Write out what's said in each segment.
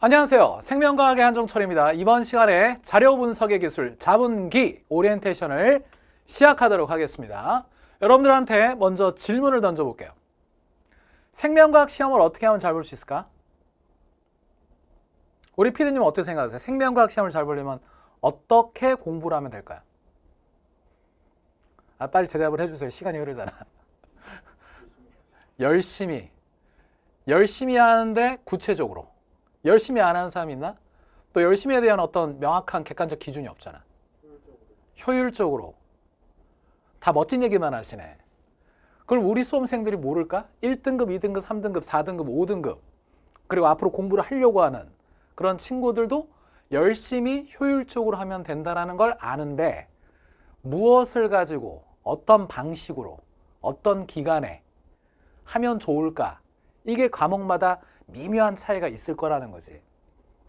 안녕하세요. 생명과학의 한종철입니다. 이번 시간에 자료 분석의 기술 자분기 오리엔테이션을 시작하도록 하겠습니다. 여러분들한테 먼저 질문을 던져볼게요. 생명과학 시험을 어떻게 하면 잘 볼 수 있을까? 우리 피디님 어떻게 생각하세요? 생명과학 시험을 잘 보려면 어떻게 공부를 하면 될까요? 아, 빨리 대답을 해주세요. 시간이 흐르잖아. 열심히. 열심히 하는데 구체적으로. 열심히 안 하는 사람이 있나? 또 열심히에 대한 어떤 명확한 객관적 기준이 없잖아. 효율적으로. 다 멋진 얘기만 하시네. 그걸 우리 수험생들이 모를까? 1등급, 2등급, 3등급, 4등급, 5등급. 그리고 앞으로 공부를 하려고 하는 그런 친구들도 열심히 효율적으로 하면 된다라는 걸 아는데 무엇을 가지고 어떤 방식으로 어떤 기간에 하면 좋을까? 이게 과목마다 미묘한 차이가 있을 거라는 거지.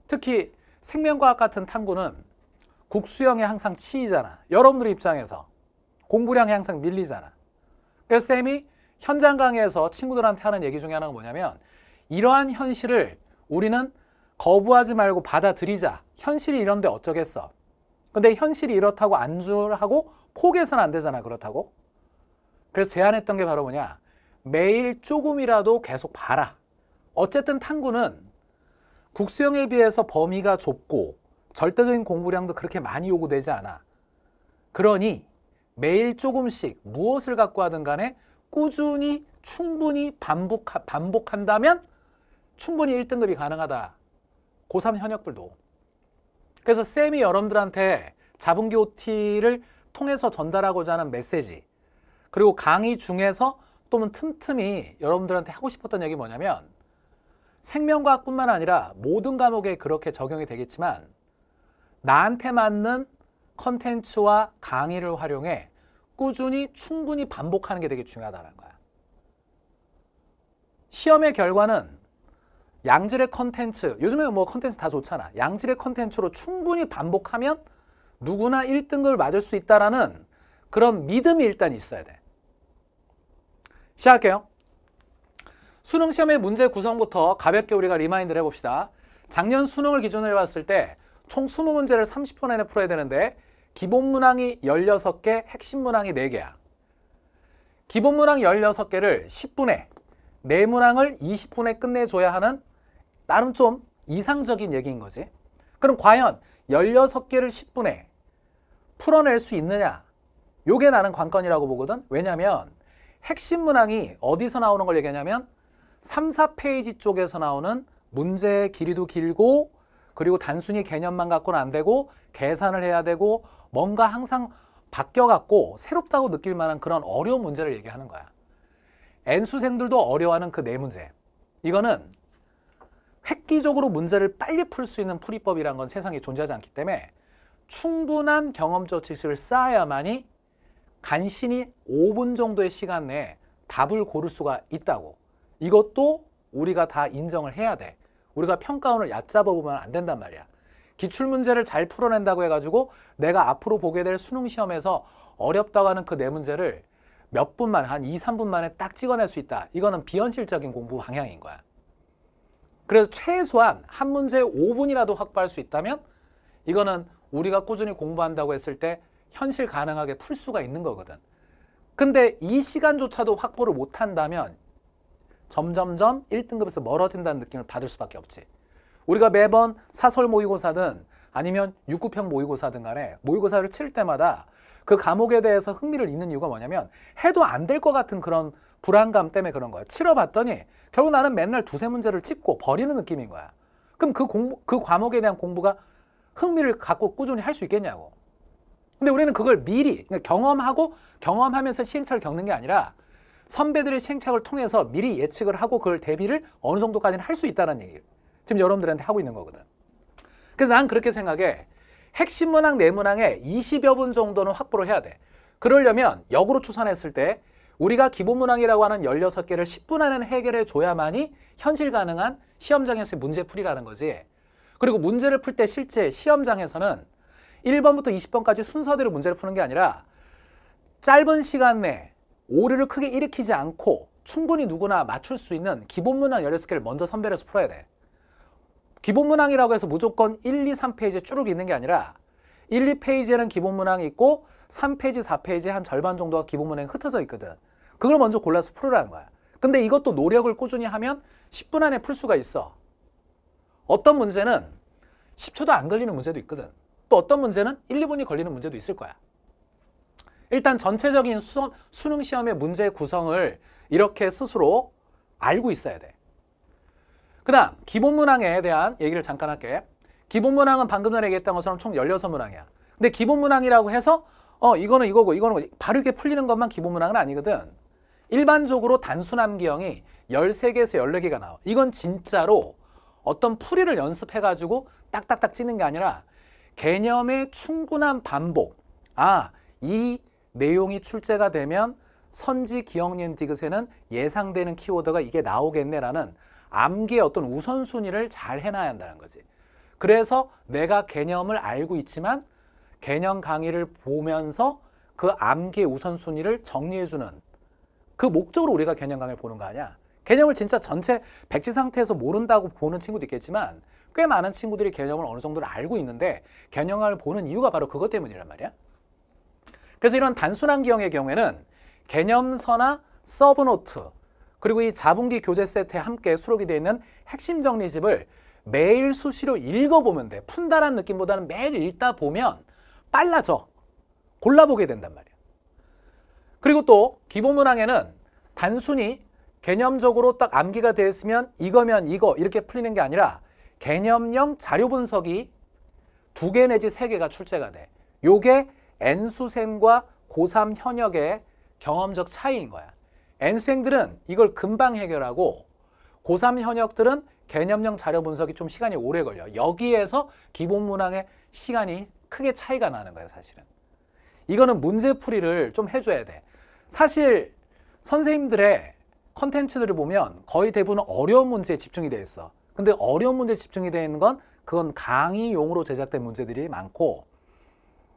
특히 생명과학 같은 탐구는 국수형에 항상 치이잖아. 여러분들 입장에서 공부량이 항상 밀리잖아. 그래서 쌤이 현장 강의에서 친구들한테 하는 얘기 중에 하나가 뭐냐면 이러한 현실을 우리는 거부하지 말고 받아들이자. 현실이 이런데 어쩌겠어. 근데 현실이 이렇다고 안주하고 포기해서는 안 되잖아. 그렇다고. 그래서 제안했던 게 바로 뭐냐. 매일 조금이라도 계속 봐라. 어쨌든 탐구는 국수형에 비해서 범위가 좁고 절대적인 공부량도 그렇게 많이 요구되지 않아. 그러니 매일 조금씩 무엇을 갖고 하든 간에 꾸준히 충분히 반복, 반복한다면 충분히 1등급이 가능하다. 고3 현역들도. 그래서 쌤이 여러분들한테 잡은 교티를 통해서 전달하고자 하는 메시지 그리고 강의 중에서 또는 틈틈이 여러분들한테 하고 싶었던 얘기 뭐냐면 생명과학뿐만 아니라 모든 과목에 그렇게 적용이 되겠지만 나한테 맞는 컨텐츠와 강의를 활용해 꾸준히 충분히 반복하는 게 되게 중요하다는 거야. 시험의 결과는 양질의 컨텐츠, 요즘에 뭐 컨텐츠 다 좋잖아. 양질의 컨텐츠로 충분히 반복하면 누구나 1등급을 맞을 수 있다라는 그런 믿음이 일단 있어야 돼. 시작할게요. 수능 시험의 문제 구성부터 가볍게 우리가 리마인드를 해봅시다. 작년 수능을 기준으로 해봤을 때 총 20문제를 30분 안에 풀어야 되는데 기본 문항이 16개, 핵심 문항이 4개야. 기본 문항 16개를 10분에, 네 문항을 20분에 끝내줘야 하는 나름 좀 이상적인 얘기인 거지. 그럼 과연 16개를 10분에 풀어낼 수 있느냐? 요게 나는 관건이라고 보거든. 왜냐면 핵심 문항이 어디서 나오는 걸 얘기하냐면 3, 4페이지 쪽에서 나오는 문제의 길이도 길고 그리고 단순히 개념만 갖고는 안 되고 계산을 해야 되고 뭔가 항상 바뀌어갖고 새롭다고 느낄 만한 그런 어려운 문제를 얘기하는 거야. N수생들도 어려워하는 그 네 문제. 이거는 획기적으로 문제를 빨리 풀 수 있는 풀이법이란 건 세상에 존재하지 않기 때문에 충분한 경험적 지식을 쌓아야만이 간신히 5분 정도의 시간 내에 답을 고를 수가 있다고. 이것도 우리가 다 인정을 해야 돼. 우리가 평가원을 얕잡아 보면 안 된단 말이야. 기출문제를 잘 풀어낸다고 해가지고 내가 앞으로 보게 될 수능시험에서 어렵다고 하는 그 네 문제를 몇 분만, 한 2, 3분 만에 딱 찍어낼 수 있다. 이거는 비현실적인 공부 방향인 거야. 그래서 최소한 한 문제에 5분이라도 확보할 수 있다면 이거는 우리가 꾸준히 공부한다고 했을 때 현실 가능하게 풀 수가 있는 거거든. 근데 이 시간조차도 확보를 못한다면 점점점 1등급에서 멀어진다는 느낌을 받을 수밖에 없지. 우리가 매번 사설 모의고사든 아니면 육구평 모의고사든 간에 모의고사를 칠 때마다 그 과목에 대해서 흥미를 잃는 이유가 뭐냐면 해도 안 될 것 같은 그런 불안감 때문에 그런 거야. 치러봤더니 결국 나는 맨날 두세 문제를 찍고 버리는 느낌인 거야. 그럼 그, 공부, 그 과목에 대한 공부가 흥미를 갖고 꾸준히 할 수 있겠냐고. 근데 우리는 그걸 미리 그러니까 경험하고 경험하면서 시행착오를 겪는 게 아니라 선배들의 생착을 통해서 미리 예측을 하고 그걸 대비를 어느 정도까지는 할 수 있다는 얘기를 지금 여러분들한테 하고 있는 거거든. 그래서 난 그렇게 생각해. 핵심 문항, 내문항에 20여 분 정도는 확보를 해야 돼. 그러려면 역으로 추산했을 때 우리가 기본 문항이라고 하는 16개를 10분 안에 해결해 줘야만이 현실 가능한 시험장에서의 문제풀이라는 거지. 그리고 문제를 풀 때 실제 시험장에서는 1번부터 20번까지 순서대로 문제를 푸는 게 아니라 짧은 시간 내 오류를 크게 일으키지 않고 충분히 누구나 맞출 수 있는 기본 문항 16개를 먼저 선별해서 풀어야 돼. 기본 문항이라고 해서 무조건 1, 2, 3페이지에 쭉 있는 게 아니라 1, 2페이지에는 기본 문항이 있고 3페이지, 4페이지에 한 절반 정도가 기본 문항이 흩어져 있거든. 그걸 먼저 골라서 풀으라는 거야. 근데 이것도 노력을 꾸준히 하면 10분 안에 풀 수가 있어. 어떤 문제는 10초도 안 걸리는 문제도 있거든. 또 어떤 문제는 1, 2분이 걸리는 문제도 있을 거야. 일단 전체적인 수, 수능 시험의 문제 구성을 이렇게 스스로 알고 있어야 돼. 그 다음 기본 문항에 대한 얘기를 잠깐 할게. 기본 문항은 방금 전에 얘기했던 것처럼 총 16문항이야. 근데 기본 문항이라고 해서 어 이거는 이거고 이거는 뭐, 바르게 풀리는 것만 기본 문항은 아니거든. 일반적으로 단순 암기형이 13개에서 14개가 나와. 이건 진짜로 어떤 풀이를 연습해가지고 딱딱딱 찌는 게 아니라 개념의 충분한 반복. 아, 이 내용이 출제가 되면 선지 기억년 디귿에는 예상되는 키워드가 이게 나오겠네라는 암기의 어떤 우선순위를 잘 해놔야 한다는 거지. 그래서 내가 개념을 알고 있지만 개념 강의를 보면서 그 암기의 우선순위를 정리해주는 그 목적으로 우리가 개념 강의를 보는 거 아니야. 개념을 진짜 전체 백지 상태에서 모른다고 보는 친구도 있겠지만 꽤 많은 친구들이 개념을 어느 정도를 알고 있는데 개념을 보는 이유가 바로 그것 때문이란 말이야. 그래서 이런 단순한 기형의 경우에는 개념서나 서브노트 그리고 이 자분기 교재 세트에 함께 수록이 되어 있는 핵심 정리집을 매일 수시로 읽어보면 돼. 푼다란 느낌보다는 매일 읽다 보면 빨라져. 골라보게 된단 말이야. 그리고 또 기본문항에는 단순히 개념적으로 딱 암기가 되어 있으면 이거면 이거 이렇게 풀리는 게 아니라 개념형 자료 분석이 두 개 내지 세 개가 출제가 돼. 요게 N수생과 고3 현역의 경험적 차이인 거야. N수생들은 이걸 금방 해결하고 고3 현역들은 개념형 자료 분석이 좀 시간이 오래 걸려. 여기에서 기본 문항의 시간이 크게 차이가 나는 거예요, 사실은. 이거는 문제풀이를 좀 해줘야 돼. 사실 선생님들의 컨텐츠들을 보면 거의 대부분 어려운 문제에 집중이 돼 있어. 근데 어려운 문제에 집중이 돼 있는 건 그건 강의용으로 제작된 문제들이 많고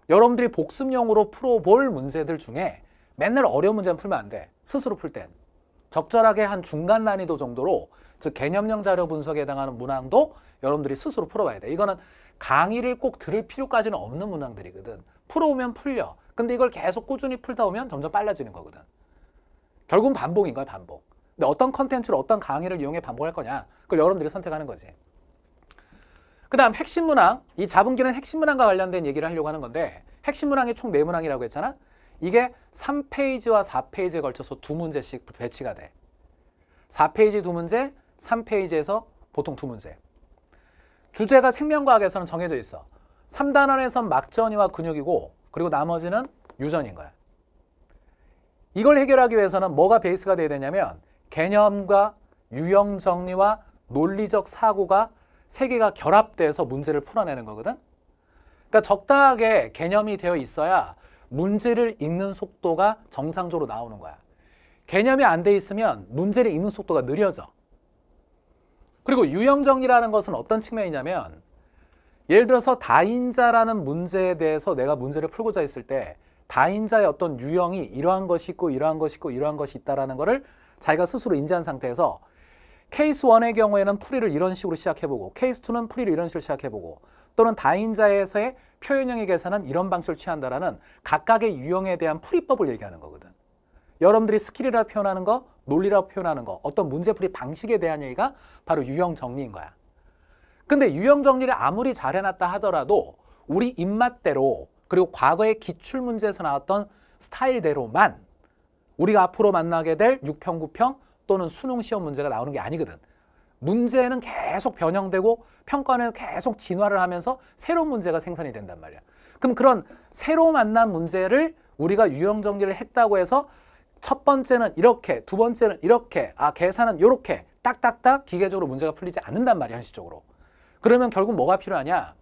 여러분들이 복습용으로 풀어볼 문제들 중에 맨날 어려운 문제는 풀면 안 돼. 스스로 풀 땐. 적절하게 한 중간 난이도 정도로 즉 개념형 자료 분석에 해당하는 문항도 여러분들이 스스로 풀어봐야 돼. 이거는 강의를 꼭 들을 필요까지는 없는 문항들이거든. 풀어오면 풀려. 근데 이걸 계속 꾸준히 풀다 오면 점점 빨라지는 거거든. 결국은 반복인 거야, 반복. 근데 어떤 컨텐츠를 어떤 강의를 이용해 반복할 거냐. 그걸 여러분들이 선택하는 거지. 그 다음 핵심 문항, 이 자분기는 핵심 문항과 관련된 얘기를 하려고 하는 건데 핵심 문항이 총 네문항이라고 했잖아? 이게 3페이지와 4페이지에 걸쳐서 두 문제씩 배치가 돼. 4페이지 두 문제, 3페이지에서 보통 두 문제. 주제가 생명과학에서는 정해져 있어. 3단원에선 막전이와 근육이고 그리고 나머지는 유전인 거야. 이걸 해결하기 위해서는 뭐가 베이스가 돼야 되냐면 개념과 유형 정리와 논리적 사고가 세 개가 결합돼서 문제를 풀어내는 거거든. 그러니까 적당하게 개념이 되어 있어야 문제를 읽는 속도가 정상적으로 나오는 거야. 개념이 안 돼 있으면 문제를 읽는 속도가 느려져. 그리고 유형 정리라는 것은 어떤 측면이냐면 예를 들어서 다인자라는 문제에 대해서 내가 문제를 풀고자 했을 때 다인자의 어떤 유형이 이러한 것이 있고 이러한 것이 있고 이러한 것이 있다라는 것을 자기가 스스로 인지한 상태에서 케이스 1의 경우에는 풀이를 이런 식으로 시작해보고 케이스 2는 풀이를 이런 식으로 시작해보고 또는 다인자에서의 표현형의 계산은 이런 방식을 취한다라는 각각의 유형에 대한 풀이법을 얘기하는 거거든. 여러분들이 스킬이라 표현하는 거, 논리라 표현하는 거, 어떤 문제풀이 방식에 대한 얘기가 바로 유형 정리인 거야. 근데 유형 정리를 아무리 잘해놨다 하더라도 우리 입맛대로 그리고 과거의 기출 문제에서 나왔던 스타일대로만 우리가 앞으로 만나게 될 6평, 9평, 또는 수능 시험 문제가 나오는 게 아니거든. 문제는 계속 변형되고 평가는 계속 진화를 하면서 새로운 문제가 생산이 된단 말이야. 그럼 그런 새로 만난 문제를 우리가 유형 정리를 했다고 해서 첫 번째는 이렇게, 두 번째는 이렇게, 아 계산은 이렇게 딱딱딱 기계적으로 문제가 풀리지 않는단 말이야, 현실적으로. 그러면 결국 뭐가 필요하냐?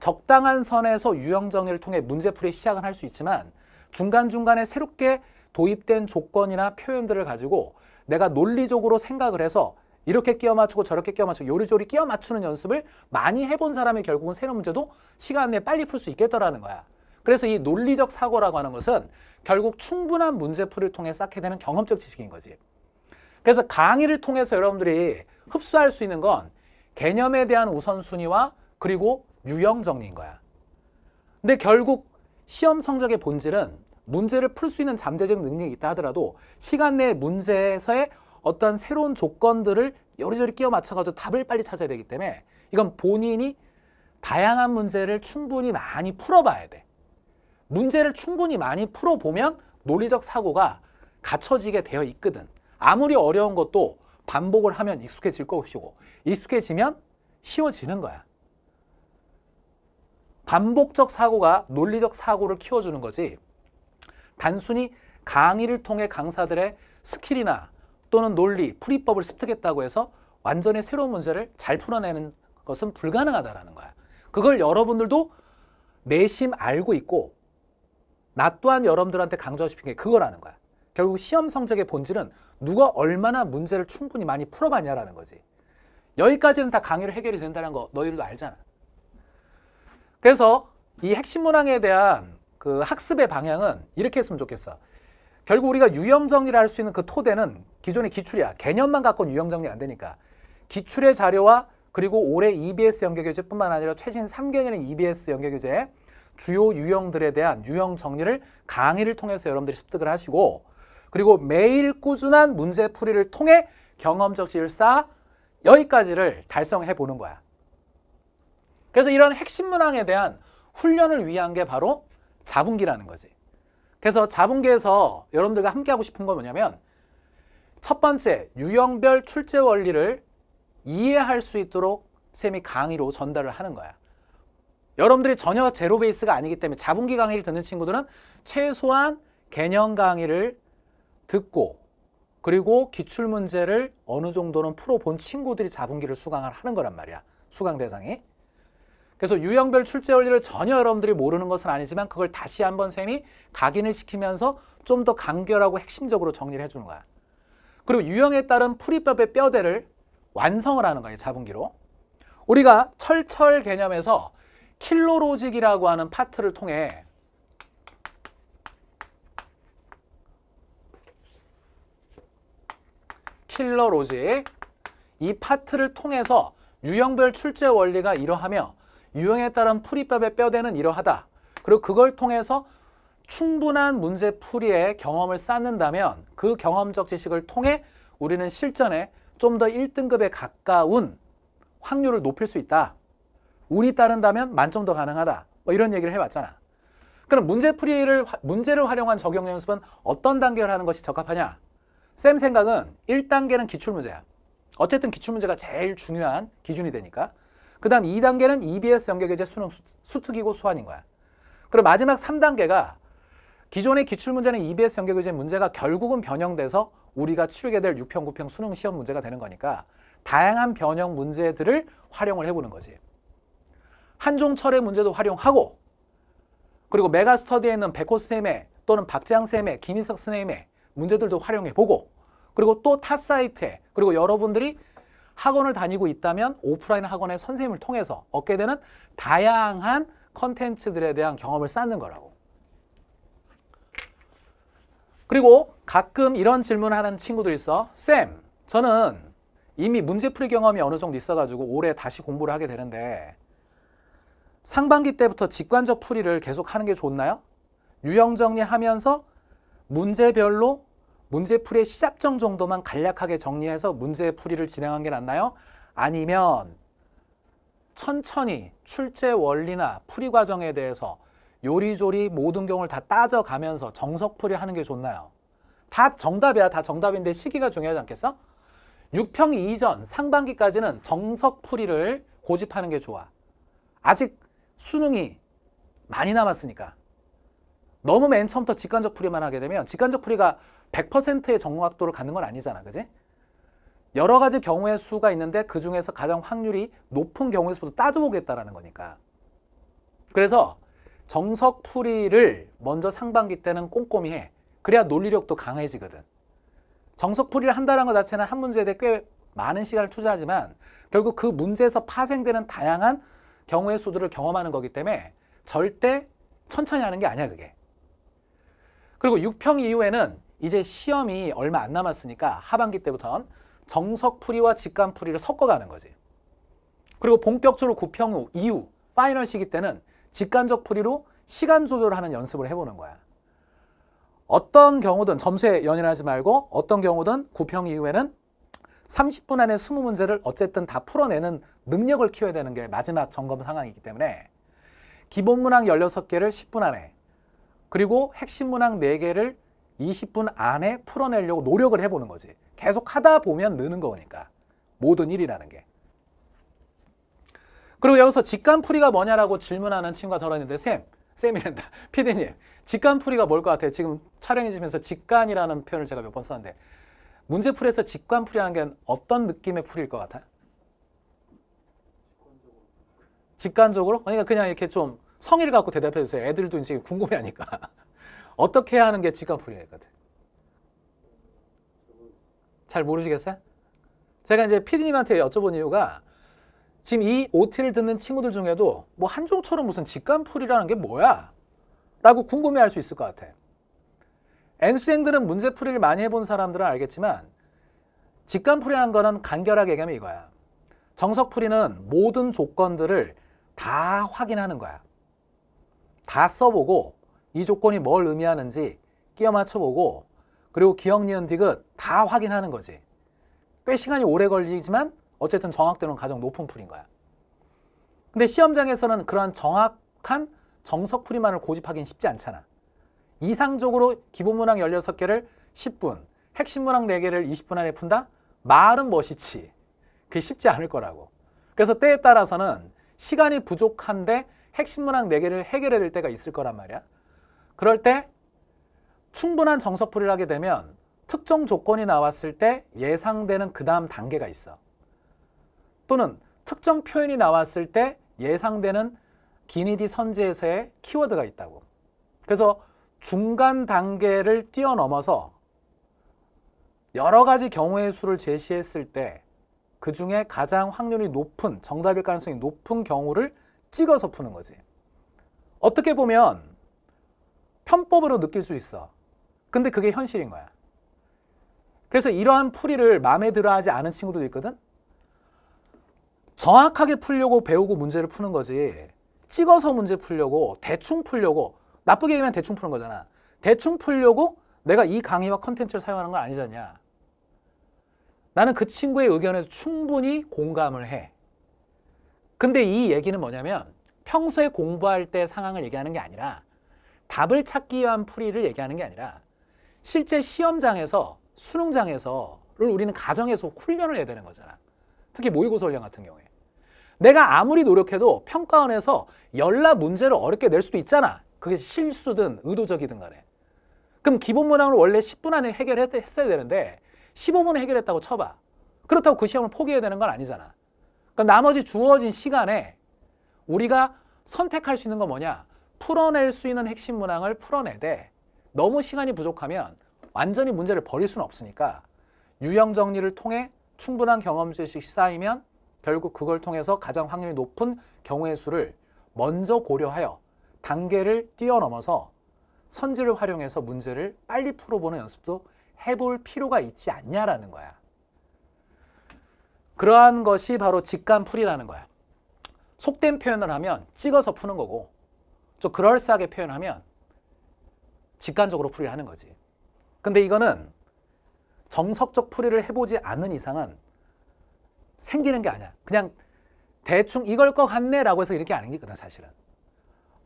적당한 선에서 유형 정리를 통해 문제풀이 시작은 할 수 있지만 중간중간에 새롭게 도입된 조건이나 표현들을 가지고 내가 논리적으로 생각을 해서 이렇게 끼워 맞추고 저렇게 끼워 맞추고 요리조리 끼워 맞추는 연습을 많이 해본 사람이 결국은 새로운 문제도 시간 내에 빨리 풀 수 있겠더라는 거야. 그래서 이 논리적 사고라고 하는 것은 결국 충분한 문제풀을 통해 쌓게 되는 경험적 지식인 거지. 그래서 강의를 통해서 여러분들이 흡수할 수 있는 건 개념에 대한 우선순위와 그리고 유형 정리인 거야. 근데 결국 시험 성적의 본질은 문제를 풀 수 있는 잠재적 능력이 있다 하더라도 시간 내에 문제에서의 어떤 새로운 조건들을 여리조리 끼워 맞춰가지고 답을 빨리 찾아야 되기 때문에 이건 본인이 다양한 문제를 충분히 많이 풀어봐야 돼. 문제를 충분히 많이 풀어보면 논리적 사고가 갖춰지게 되어 있거든. 아무리 어려운 것도 반복을 하면 익숙해질 것이고 익숙해지면 쉬워지는 거야. 반복적 사고가 논리적 사고를 키워주는 거지 단순히 강의를 통해 강사들의 스킬이나 또는 논리, 풀이법을 습득했다고 해서 완전히 새로운 문제를 잘 풀어내는 것은 불가능하다라는 거야. 그걸 여러분들도 내심 알고 있고 나 또한 여러분들한테 강조하고 싶은 게 그거라는 거야. 결국 시험 성적의 본질은 누가 얼마나 문제를 충분히 많이 풀어봤냐라는 거지. 여기까지는 다 강의로 해결이 된다는 거 너희들도 알잖아. 그래서 이 핵심 문항에 대한 그 학습의 방향은 이렇게 했으면 좋겠어. 결국 우리가 유형 정리를 할 수 있는 그 토대는 기존의 기출이야. 개념만 갖고는 유형 정리 안 되니까. 기출의 자료와 그리고 올해 EBS 연계교재뿐만 아니라 최신 3개년의 EBS 연계교재 주요 유형들에 대한 유형 정리를 강의를 통해서 여러분들이 습득을 하시고 그리고 매일 꾸준한 문제풀이를 통해 경험적 실사 여기까지를 달성해 보는 거야. 그래서 이런 핵심 문항에 대한 훈련을 위한 게 바로 자분기라는 거지. 그래서 자분기에서 여러분들과 함께 하고 싶은 건 뭐냐면 첫 번째 유형별 출제 원리를 이해할 수 있도록 쌤이 강의로 전달을 하는 거야. 여러분들이 전혀 제로 베이스가 아니기 때문에 자분기 강의를 듣는 친구들은 최소한 개념 강의를 듣고 그리고 기출 문제를 어느 정도는 풀어본 친구들이 자분기를 수강을 하는 거란 말이야. 수강 대상이. 그래서 유형별 출제 원리를 전혀 여러분들이 모르는 것은 아니지만 그걸 다시 한번 쌤이 각인을 시키면서 좀 더 간결하고 핵심적으로 정리를 해주는 거야. 그리고 유형에 따른 풀이법의 뼈대를 완성을 하는 거예요. 자분기로. 우리가 철철 개념에서 킬로로직이라고 하는 파트를 통해 킬러로직 이 파트를 통해서 유형별 출제 원리가 이러하며 유형에 따른 풀이법의 뼈대는 이러하다. 그리고 그걸 통해서 충분한 문제 풀이의 경험을 쌓는다면 그 경험적 지식을 통해 우리는 실전에 좀 더 1등급에 가까운 확률을 높일 수 있다. 운이 따른다면 만점도 가능하다. 뭐 이런 얘기를 해왔잖아. 그럼 문제풀이를 문제를 활용한 적용 연습은 어떤 단계를 하는 것이 적합하냐? 쌤 생각은 1단계는 기출문제야. 어쨌든 기출문제가 제일 중요한 기준이 되니까 그 다음 2단계는 EBS 연계교재 수능 수특이고 수환인 거야. 그리고 마지막 3단계가 기존의 기출문제는 EBS 연계교재 문제가 결국은 변형돼서 우리가 치르게 될 6평, 9평 수능 시험 문제가 되는 거니까 다양한 변형 문제들을 활용을 해보는 거지. 한종철의 문제도 활용하고 그리고 메가스터디에 있는 백호 선생님의 또는 박재양 선생님의 김인석 선생님의 문제들도 활용해보고 그리고 또 타 사이트에 그리고 여러분들이 학원을 다니고 있다면 오프라인 학원의 선생님을 통해서 얻게 되는 다양한 컨텐츠들에 대한 경험을 쌓는 거라고. 그리고 가끔 이런 질문을 하는 친구들 있어. 쌤, 저는 이미 문제풀이 경험이 어느 정도 있어가지고 올해 다시 공부를 하게 되는데 상반기 때부터 직관적 풀이를 계속 하는 게 좋나요? 유형 정리하면서 문제별로 문제풀이의 시작점 정도만 간략하게 정리해서 문제풀이를 진행한 게 낫나요? 아니면 천천히 출제 원리나 풀이 과정에 대해서 요리조리 모든 경우를 다 따져가면서 정석풀이 하는 게 좋나요? 다 정답이야. 다 정답인데 시기가 중요하지 않겠어? 6평 이전 상반기까지는 정석풀이를 고집하는 게 좋아. 아직 수능이 많이 남았으니까. 너무 맨 처음부터 직관적 풀이만 하게 되면 직관적 풀이가 100%의 정확도를 갖는 건 아니잖아. 그지? 여러 가지 경우의 수가 있는데 그 중에서 가장 확률이 높은 경우에서부터 따져보겠다라는 거니까. 그래서 정석풀이를 먼저 상반기 때는 꼼꼼히 해. 그래야 논리력도 강해지거든. 정석풀이를 한다는 것 자체는 한 문제에 대해 꽤 많은 시간을 투자하지만 결국 그 문제에서 파생되는 다양한 경우의 수들을 경험하는 거기 때문에 절대 천천히 하는 게 아니야 그게. 그리고 6평 이후에는 이제 시험이 얼마 안 남았으니까 하반기 때부터는 정석풀이와 직관풀이를 섞어가는 거지. 그리고 본격적으로 구평 후 이후 파이널 시기 때는 직관적 풀이로 시간 조절하는 연습을 해보는 거야. 어떤 경우든 점수에 연연하지 말고 어떤 경우든 구평 이후에는 30분 안에 20문제를 어쨌든 다 풀어내는 능력을 키워야 되는 게 마지막 점검 상황이기 때문에 기본문항 16개를 10분 안에 그리고 핵심문항 4개를 20분 안에 풀어내려고 노력을 해보는 거지. 계속 하다 보면 느는 거니까. 모든 일이라는 게. 그리고 여기서 직간풀이가 뭐냐라고 질문하는 친구가 덜었는데 쌤, 쌤이란다. 피디님, 직간풀이가 뭘 것 같아요? 지금 촬영해 주면서 직간이라는 표현을 제가 몇 번 썼는데 문제풀에서 직관풀이라는 게 어떤 느낌의 풀일것 같아요? 직관적으로? 그러니까 그냥 이렇게 좀 성의를 갖고 대답해 주세요. 애들도 이제 궁금해하니까. 어떻게 해야 하는 게 직업훈련이거든. 잘 모르시겠어요? 제가 이제 피디님한테 여쭤본 이유가 지금 이 OT를 듣는 친구들 중에도 뭐 한종처럼 무슨 직관풀이라는 게 뭐야? 라고 궁금해할 수 있을 것 같아. N수행들은 문제풀이를 많이 해본 사람들은 알겠지만 직관풀이라는 거는 간결하게 얘기하면 이거야. 정석풀이는 모든 조건들을 다 확인하는 거야. 다 써보고 이 조건이 뭘 의미하는지 끼어 맞춰보고 그리고 기억, 니은, 디귿 다 확인하는 거지. 꽤 시간이 오래 걸리지만 어쨌든 정확도는 가장 높은 풀인 거야. 근데 시험장에서는 그러한 정확한 정석 풀이만을 고집하기는 쉽지 않잖아. 이상적으로 기본문항 16개를 10분, 핵심문항 4개를 20분 안에 푼다? 말은 멋있지. 그게 쉽지 않을 거라고. 그래서 때에 따라서는 시간이 부족한데 핵심문항 4개를 해결해야 될 때가 있을 거란 말이야. 그럴 때 충분한 정석풀이를 하게 되면 특정 조건이 나왔을 때 예상되는 그 다음 단계가 있어. 또는 특정 표현이 나왔을 때 예상되는 기니디 선지에서의 키워드가 있다고. 그래서 중간 단계를 뛰어넘어서 여러 가지 경우의 수를 제시했을 때 그 중에 가장 확률이 높은, 정답일 가능성이 높은 경우를 찍어서 푸는 거지. 어떻게 보면 편법으로 느낄 수 있어. 근데 그게 현실인 거야. 그래서 이러한 풀이를 마음에 들어 하지 않은 친구도 들 있거든? 정확하게 풀려고 배우고 문제를 푸는 거지. 찍어서 문제 풀려고, 대충 풀려고, 나쁘게 얘기하면 대충 푸는 거잖아. 대충 풀려고 내가 이 강의와 컨텐츠를 사용하는 건 아니잖냐. 나는 그 친구의 의견에 서 충분히 공감을 해. 근데 이 얘기는 뭐냐면 평소에 공부할 때 상황을 얘기하는 게 아니라 답을 찾기 위한 풀이를 얘기하는 게 아니라 실제 시험장에서 수능장에서를 우리는 가정에서 훈련을 해야 되는 거잖아. 특히 모의고사 훈련 같은 경우에. 내가 아무리 노력해도 평가원에서 열라 문제를 어렵게 낼 수도 있잖아. 그게 실수든 의도적이든 간에. 그럼 기본 문항을 원래 10분 안에 해결했어야 되는데 15분에 해결했다고 쳐봐. 그렇다고 그 시험을 포기해야 되는 건 아니잖아. 그러니까 나머지 주어진 시간에 우리가 선택할 수 있는 건 뭐냐? 풀어낼 수 있는 핵심 문항을 풀어내되 너무 시간이 부족하면 완전히 문제를 버릴 수는 없으니까 유형 정리를 통해 충분한 경험지식이 쌓이면 결국 그걸 통해서 가장 확률이 높은 경우의 수를 먼저 고려하여 단계를 뛰어넘어서 선지를 활용해서 문제를 빨리 풀어보는 연습도 해볼 필요가 있지 않냐라는 거야. 그러한 것이 바로 직관풀이라는 거야. 속된 표현을 하면 찍어서 푸는 거고 좀 그럴싸하게 표현하면 직관적으로 풀이를 하는 거지. 근데 이거는 정석적 풀이를 해보지 않는 이상은 생기는 게 아니야. 그냥 대충 이걸 것 같네라고 해서 이렇게 아는 게거나 사실은.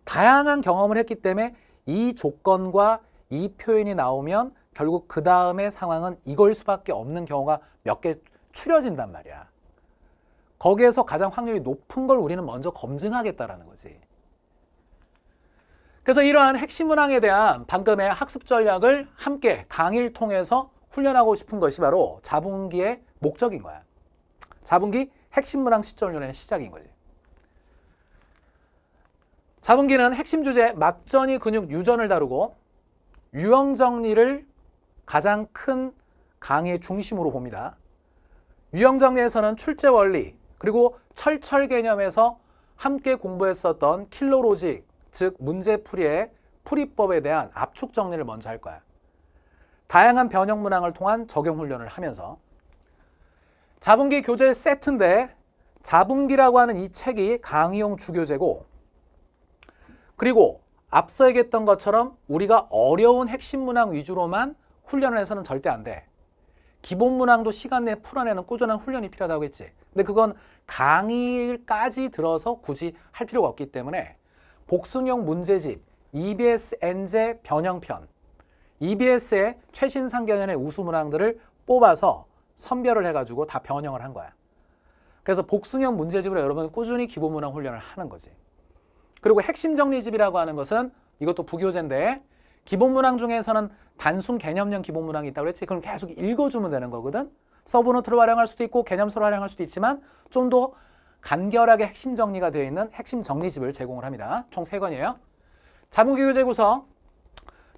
다양한 경험을 했기 때문에 이 조건과 이 표현이 나오면 결국 그 다음의 상황은 이걸 수밖에 없는 경우가 몇 개 추려진단 말이야. 거기에서 가장 확률이 높은 걸 우리는 먼저 검증하겠다라는 거지. 그래서 이러한 핵심 문항에 대한 방금의 학습 전략을 함께 강의를 통해서 훈련하고 싶은 것이 바로 자분기의 목적인 거야. 자분기 핵심 문항 시점 훈련의 시작인 거지. 자분기는 핵심 주제 막전이 근육 유전을 다루고 유형 정리를 가장 큰강의 중심으로 봅니다. 유형 정리에서는 출제 원리 그리고 철철 개념에서 함께 공부했었던 킬로로직 즉 문제풀이의 풀이법에 대한 압축 정리를 먼저 할 거야. 다양한 변형 문항을 통한 적용 훈련을 하면서 자분기 교재 세트인데 자분기라고 하는 이 책이 강의용 주교재고 그리고 앞서 얘기했던 것처럼 우리가 어려운 핵심 문항 위주로만 훈련을 해서는 절대 안 돼. 기본 문항도 시간 내에 풀어내는 꾸준한 훈련이 필요하다고 했지. 근데 그건 강의까지 들어서 굳이 할 필요가 없기 때문에 복순용 문제집 EBS 엔제 변형편 EBS의 최신 상견연의 우수 문항들을 뽑아서 선별을 해가지고 다 변형을 한 거야. 그래서 복순형 문제집으로 여러분 꾸준히 기본 문항 훈련을 하는 거지. 그리고 핵심 정리집이라고 하는 것은 이것도 부교재인데 기본 문항 중에서는 단순 개념형 기본 문항이 있다고 그랬지. 그럼 계속 읽어주면 되는 거거든. 서브노트를 활용할 수도 있고 개념서를 활용할 수도 있지만 좀더 간결하게 핵심 정리가 되어 있는 핵심 정리집을 제공을 합니다. 총 세권이에요 자본기 교재 구성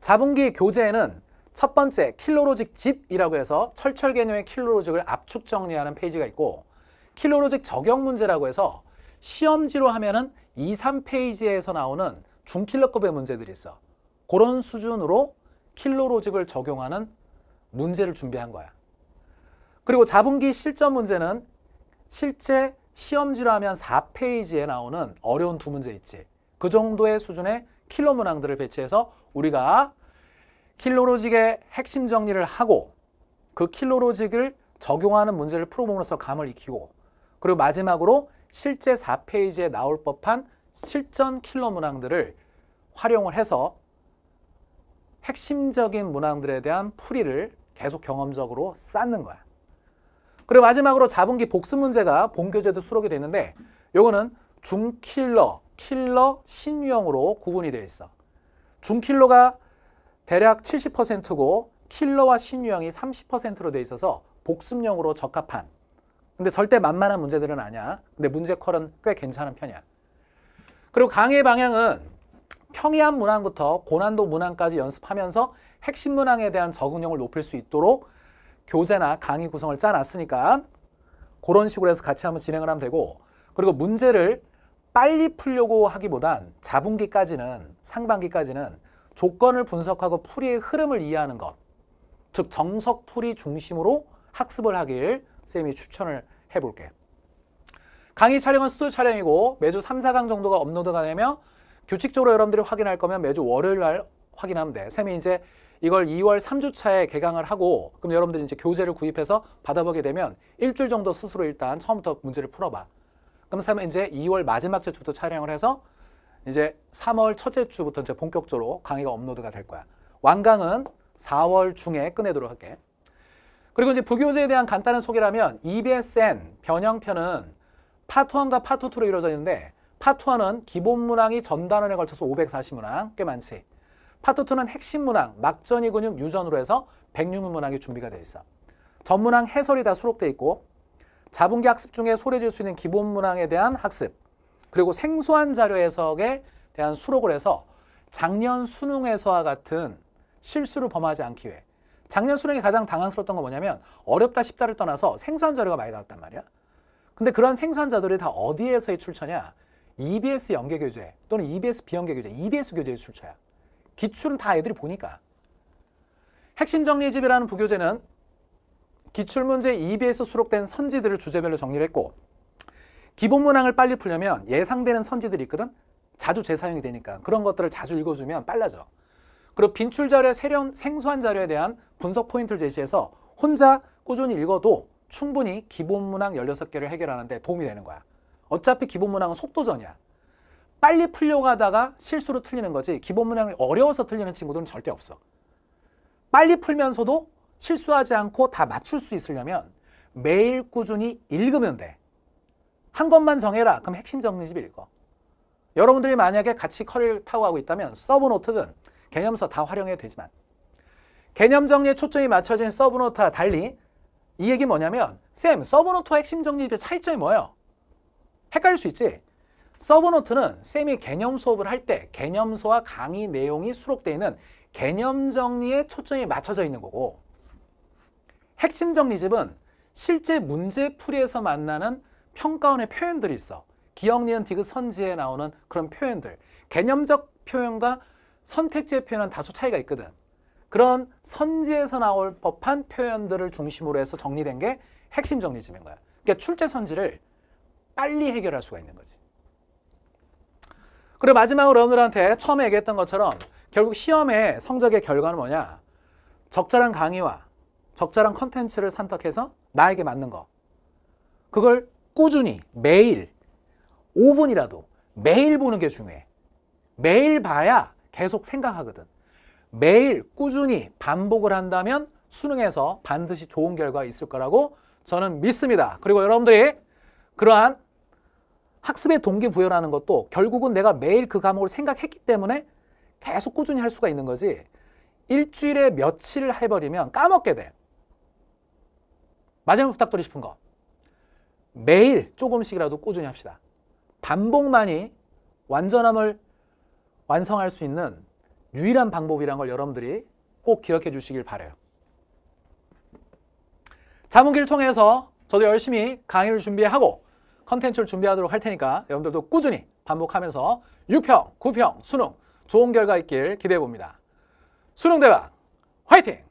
자분기 교재에는 첫 번째 킬로로직 집이라고 해서 철철 개념의 킬로로직을 압축 정리하는 페이지가 있고 킬로로직 적용 문제라고 해서 시험지로 하면은 2, 3페이지에서 나오는 중킬러급의 문제들이 있어. 그런 수준으로 킬로로직을 적용하는 문제를 준비한 거야. 그리고 자분기 실전 문제는 실제 시험지로 하면 4페이지에 나오는 어려운 두 문제 있지. 그 정도의 수준의 킬러 문항들을 배치해서 우리가 킬로로직의 핵심 정리를 하고 그 킬로로직을 적용하는 문제를 풀어보면서 감을 익히고 그리고 마지막으로 실제 4페이지에 나올 법한 실전 킬러 문항들을 활용을 해서 핵심적인 문항들에 대한 풀이를 계속 경험적으로 쌓는 거야. 그리고 마지막으로 자분기 복습 문제가 본교재도 수록이 되는데 요거는 중킬러, 킬러, 신유형으로 구분이 되어 있어. 중킬러가 대략 70%고 킬러와 신유형이 30%로 되어 있어서 복습용으로 적합한 근데 절대 만만한 문제들은 아니야. 근데 문제컬은 꽤 괜찮은 편이야. 그리고 강의 방향은 평이한 문항부터 고난도 문항까지 연습하면서 핵심 문항에 대한 적응력을 높일 수 있도록 교재나 강의 구성을 짜놨으니까 그런 식으로 해서 같이 한번 진행을 하면 되고 그리고 문제를 빨리 풀려고 하기보단 자분기까지는 상반기까지는 조건을 분석하고 풀이의 흐름을 이해하는 것, 즉 정석 풀이 중심으로 학습을 하길 쌤이 추천을 해볼게. 강의 촬영은 수술 촬영이고 매주 3, 4강 정도가 업로드가 되며 규칙적으로 여러분들이 확인할 거면 매주 월요일 날 확인하면 돼. 쌤이 이제 이걸 2월 3주차에 개강을 하고 그럼 여러분들이 이제 교재를 구입해서 받아보게 되면 일주일 정도 스스로 일단 처음부터 문제를 풀어봐. 그럼 그러면 이제 2월 마지막 주부터 촬영을 해서 이제 3월 첫째 주부터 이제 본격적으로 강의가 업로드가 될 거야. 완강은 4월 중에 끝내도록 할게. 그리고 이제 부교재에 대한 간단한 소개라면 EBSN 변형편은 파트 1과 파트 2로 이루어져 있는데 파트 1은 기본 문항이 전단원에 걸쳐서 540문항 꽤 많지. 파트 2는 핵심 문항, 막전이 근육 유전으로 해서 106문 항이 준비가 돼 있어. 전 문항 해설이 다 수록돼 있고 자분기 학습 중에 소리질 수 있는 기본 문항에 대한 학습 그리고 생소한 자료 해석에 대한 수록을 해서 작년 수능에서와 같은 실수를 범하지 않기 위해 작년 수능이 가장 당황스러웠던 건 뭐냐면 어렵다 쉽다를 떠나서 생소한 자료가 많이 나왔단 말이야. 근데 그런 생소한 자료들이 다 어디에서의 출처냐? EBS 연계 교재 또는 EBS 비연계 교재, EBS 교재의 출처야. 기출은 다 애들이 보니까. 핵심 정리집이라는 부교재는 기출문제 2비에서 수록된 선지들을 주제별로 정리를 했고 기본 문항을 빨리 풀려면 예상되는 선지들이 있거든 자주 재사용이 되니까 그런 것들을 자주 읽어주면 빨라져 그리고 빈출 자료의 세련, 생소한 자료에 대한 분석 포인트를 제시해서 혼자 꾸준히 읽어도 충분히 기본 문항 16개를 해결하는 데 도움이 되는 거야 어차피 기본 문항은 속도전이야 빨리 풀려고 하다가 실수로 틀리는 거지 기본 문항이 어려워서 틀리는 친구들은 절대 없어. 빨리 풀면서도 실수하지 않고 다 맞출 수 있으려면 매일 꾸준히 읽으면 돼. 한 것만 정해라. 그럼 핵심 정리집 읽어. 여러분들이 만약에 같이 커리를 타고 가고 있다면 서브노트든 개념서 다 활용해도 되지만 개념 정리에 초점이 맞춰진 서브노트와 달리 이 얘기 뭐냐면 쌤, 서브노트와 핵심 정리집의 차이점이 뭐예요? 헷갈릴 수 있지? 서브노트는 쌤이 개념 수업을 할 때 개념서와 강의 내용이 수록되어 있는 개념 정리에 초점이 맞춰져 있는 거고 핵심 정리집은 실제 문제 풀이에서 만나는 평가원의 표현들이 있어 기억, 니은, 디귿, 선지에 나오는 그런 표현들 개념적 표현과 선택지의 표현은 다소 차이가 있거든 그런 선지에서 나올 법한 표현들을 중심으로 해서 정리된 게 핵심 정리집인 거야 그러니까 출제 선지를 빨리 해결할 수가 있는 거지 그리고 마지막으로 여러분들한테 처음에 얘기했던 것처럼 결국 시험의 성적의 결과는 뭐냐? 적절한 강의와 적절한 컨텐츠를 선택해서 나에게 맞는 거. 그걸 꾸준히 매일 5분이라도 매일 보는 게 중요해. 매일 봐야 계속 생각하거든. 매일 꾸준히 반복을 한다면 수능에서 반드시 좋은 결과 가 있을 거라고 저는 믿습니다. 그리고 여러분들이 그러한 학습의 동기부여라는 것도 결국은 내가 매일 그 과목을 생각했기 때문에 계속 꾸준히 할 수가 있는 거지 일주일에 며칠 해버리면 까먹게 돼. 마지막 으로 부탁드리고 싶은 거 매일 조금씩이라도 꾸준히 합시다. 반복만이 완전함을 완성할 수 있는 유일한 방법이란 걸 여러분들이 꼭 기억해 주시길 바래요. 자문기를 통해서 저도 열심히 강의를 준비하고 컨텐츠를 준비하도록 할 테니까 여러분들도 꾸준히 반복하면서 6평, 9평, 수능 좋은 결과 있길 기대해 봅니다. 수능 대박 화이팅!